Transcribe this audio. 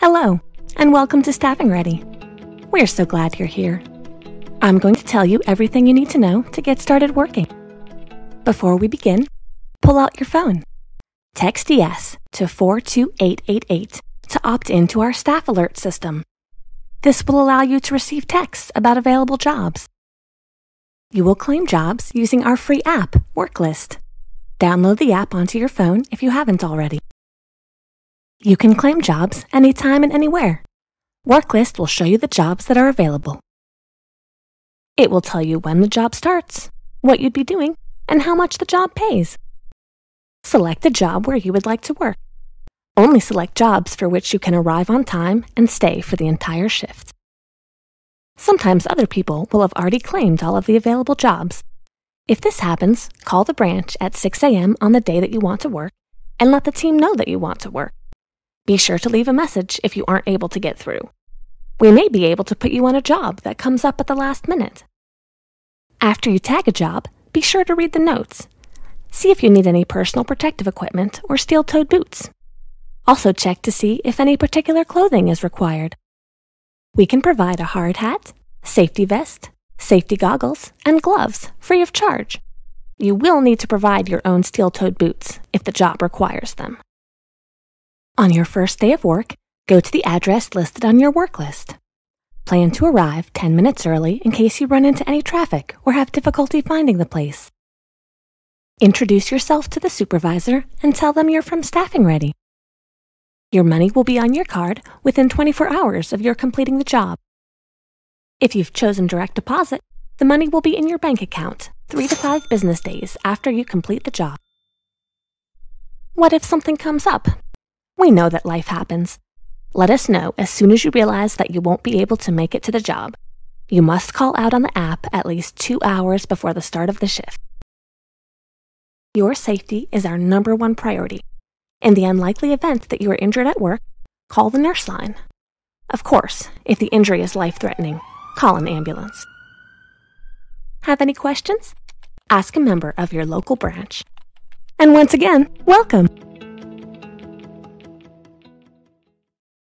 Hello, and welcome to Staffing Ready. We're so glad you're here. I'm going to tell you everything you need to know to get started working. Before we begin, pull out your phone. Text ES to 42888 to opt into our staff alert system. This will allow you to receive texts about available jobs. You will claim jobs using our free app, Worklist. Download the app onto your phone if you haven't already. You can claim jobs anytime and anywhere. Worklist will show you the jobs that are available. It will tell you when the job starts, what you'd be doing, and how much the job pays. Select a job where you would like to work. Only select jobs for which you can arrive on time and stay for the entire shift. Sometimes other people will have already claimed all of the available jobs. If this happens, call the branch at 6 a.m. on the day that you want to work and let the team know that you want to work. Be sure to leave a message if you aren't able to get through. We may be able to put you on a job that comes up at the last minute. After you tag a job, be sure to read the notes. See if you need any personal protective equipment or steel toed boots. Also, check to see if any particular clothing is required. We can provide a hard hat, safety vest, safety goggles, and gloves free of charge. You will need to provide your own steel toed boots if the job requires them. On your first day of work, go to the address listed on your work list. Plan to arrive 10 minutes early in case you run into any traffic or have difficulty finding the place. Introduce yourself to the supervisor and tell them you're from Staffing Ready. Your money will be on your card within 24 hours of your completing the job. If you've chosen direct deposit, the money will be in your bank account three to five business days after you complete the job. What if something comes up we know that life happens. Let us know as soon as you realize that you won't be able to make it to the job. You must call out on the app at least two hours before the start of the shift. Your safety is our number one priority. In the unlikely event that you are injured at work, call the nurse line. Of course, if the injury is life threatening, call an ambulance. Have any questions? Ask a member of your local branch. And once again, welcome!